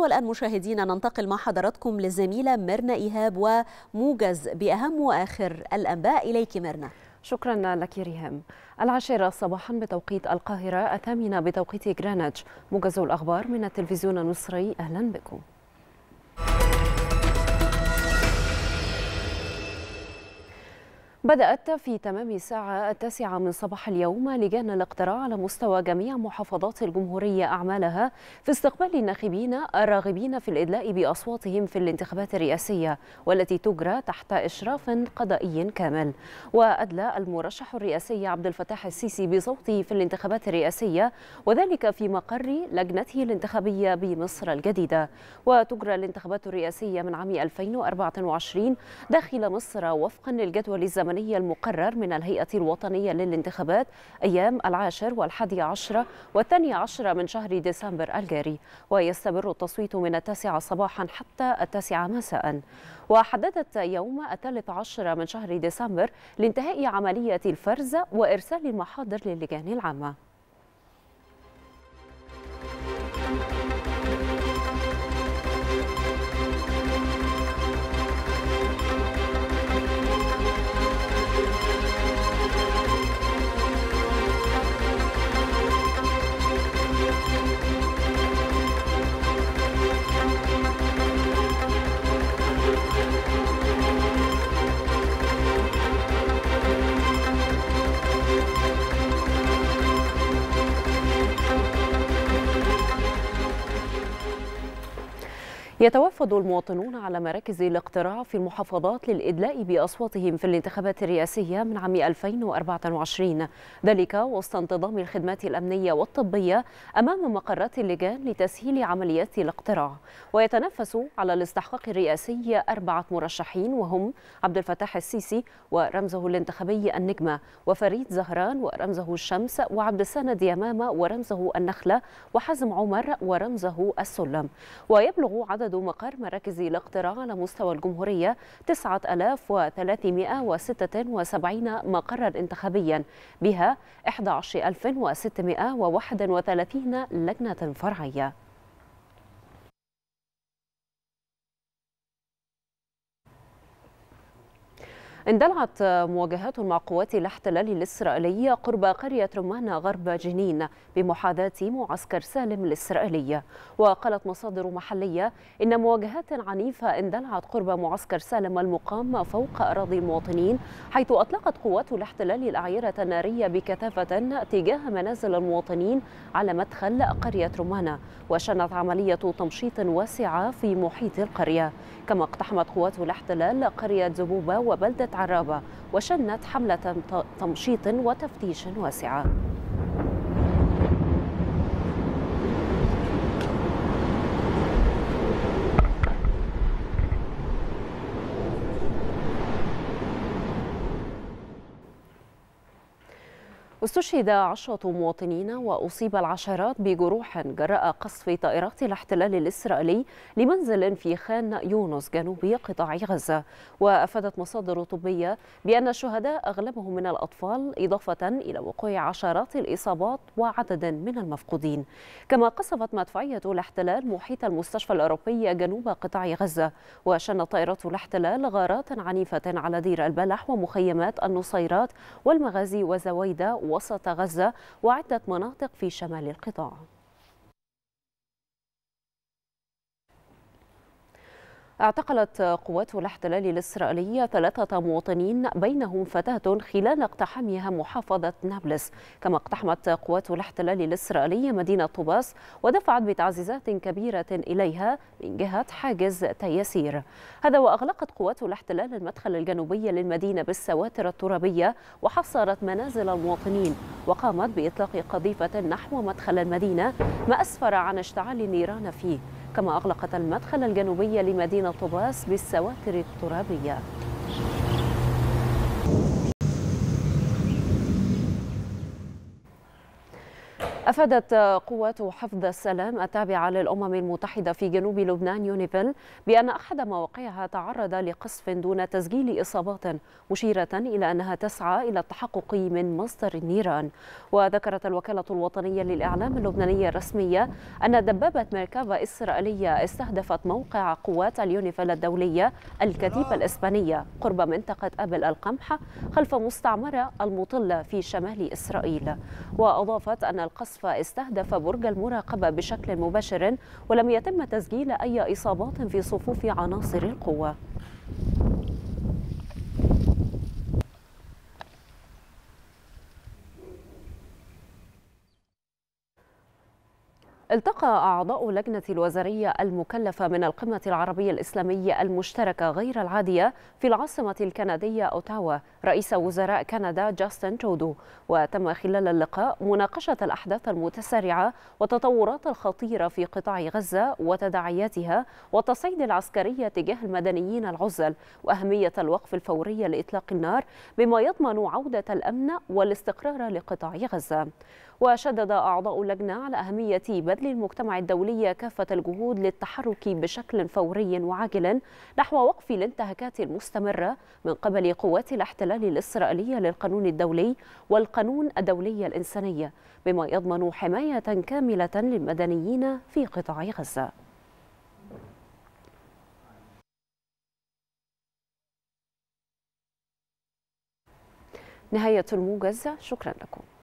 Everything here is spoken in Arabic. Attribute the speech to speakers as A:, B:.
A: والآن مشاهدينا ننتقل مع حضراتكم للزميلة ميرنا إيهاب وموجز بأهم وآخر الأنباء إليك ميرنا شكرا لك ريهام العاشرة صباحا بتوقيت القاهرة الثامنة بتوقيت جرينتش موجز الأخبار من التلفزيون المصري أهلا بكم بدأت في تمام الساعة التاسعة من صباح اليوم لجان الاقتراع على مستوى جميع محافظات الجمهورية أعمالها في استقبال الناخبين الراغبين في الإدلاء بأصواتهم في الانتخابات الرئاسية والتي تجرى تحت إشراف قضائي كامل وأدلى المرشح الرئاسي عبد الفتاح السيسي بصوته في الانتخابات الرئاسية وذلك في مقر لجنته الانتخابية بمصر الجديدة وتجرى الانتخابات الرئاسية من عام 2024 داخل مصر وفقا للجدول الزمني الزمني المقرر من الهيئة الوطنية للانتخابات أيام العاشر والحادي عشر والثاني عشر من شهر ديسمبر الجاري ويستمر التصويت من التاسعة صباحا حتى التاسعة مساء وحددت يوم الثالث عشر من شهر ديسمبر لانتهاء عملية الفرز وإرسال المحاضر للجان العامة يتوفد المواطنون على مراكز الاقتراع في المحافظات للإدلاء بأصواتهم في الانتخابات الرئاسية من عام 2024 ذلك وسط انتظام الخدمات الأمنية والطبية أمام مقرات اللجان لتسهيل عمليات الاقتراع ويتنافس على الاستحقاق الرئاسي أربعة مرشحين وهم عبد الفتاح السيسي ورمزه الانتخابي النجمة وفريد زهران ورمزه الشمس وعبد السند يمامة ورمزه النخلة وحازم عمر ورمزه السلم ويبلغ عدد عدد مقر مراكز الاقتراع على مستوى الجمهورية 9376 مقرا انتخابيا بها 11631 لجنة فرعية اندلعت مواجهات مع قوات الاحتلال الإسرائيلي قرب قرية رمانة غرب جنين بمحاذاة معسكر سالم الإسرائيلي وقالت مصادر محلية إن مواجهات عنيفة اندلعت قرب معسكر سالم المقام فوق أراضي المواطنين حيث أطلقت قوات الاحتلال الأعيرة النارية بكثافة تجاه منازل المواطنين على مدخل قرية رمانة وشنت عملية تمشيط واسعة في محيط القرية كما اقتحمت قوات الاحتلال قرية زبوبة وبلدة عرابة وشنت حملة تمشيط وتفتيش واسعة استشهد عشرة مواطنين وأصيب العشرات بجروح جراء قصف طائرات الاحتلال الإسرائيلي لمنزل في خان يونس جنوب قطاع غزة وأفادت مصادر طبية بأن الشهداء أغلبهم من الأطفال إضافة إلى وقوع عشرات الإصابات وعدد من المفقودين كما قصفت مدفعية الاحتلال محيط المستشفى الأوروبي جنوب قطاع غزة وشنت طائرات الاحتلال غارات عنيفة على دير البلح ومخيمات النصيرات والمغازي وزويدة وسط غزة وعدة مناطق في شمال القطاع اعتقلت قوات الاحتلال الإسرائيلية ثلاثة مواطنين بينهم فتاة خلال اقتحامها محافظة نابلس كما اقتحمت قوات الاحتلال الإسرائيلي مدينة طوباس ودفعت بتعزيزات كبيرة إليها من جهة حاجز تيسير هذا وأغلقت قوات الاحتلال المدخل الجنوبي للمدينة بالسواتر الترابية وحصرت منازل المواطنين وقامت بإطلاق قذيفة نحو مدخل المدينة ما أسفر عن اشتعال النيران فيه كما أغلقت المدخل الجنوبي لمدينة طباس بالسواتر الترابية أفادت قوات حفظ السلام التابعة للأمم المتحدة في جنوب لبنان يونيفيل بأن أحد مواقعها تعرض لقصف دون تسجيل إصابات مشيرة إلى أنها تسعى إلى التحقق من مصدر النيران وذكرت الوكالة الوطنية للإعلام اللبنانية الرسمية أن دبابة مركبة إسرائيلية استهدفت موقع قوات اليونيفيل الدولية الكتيبة الإسبانية قرب منطقة أبل القمح خلف مستعمرة المطلة في شمال إسرائيل وأضافت أن القصف المصفى استهدف برج المراقبة بشكل مباشر ولم يتم تسجيل أي إصابات في صفوف عناصر القوة التقى أعضاء اللجنة الوزارية المكلفة من القمة العربية الإسلامية المشتركة غير العادية في العاصمة الكندية أوتاوا رئيس وزراء كندا جاستن ترودو وتم خلال اللقاء مناقشة الأحداث المتسارعة والتطورات الخطيرة في قطاع غزة وتداعياتها والتصعيد العسكري تجاه المدنيين العزل وأهمية الوقف الفوري لإطلاق النار بما يضمن عودة الأمن والاستقرار لقطاع غزة وشدد أعضاء اللجنة على أهمية بدء يبذل المجتمع الدولي كافة الجهود للتحرك بشكل فوري وعاجل نحو وقف الانتهاكات المستمرة من قبل قوات الاحتلال الإسرائيلية للقانون الدولي والقانون الدولي الإنساني بما يضمن حماية كاملة للمدنيين في قطاع غزة نهاية الموجز شكرا لكم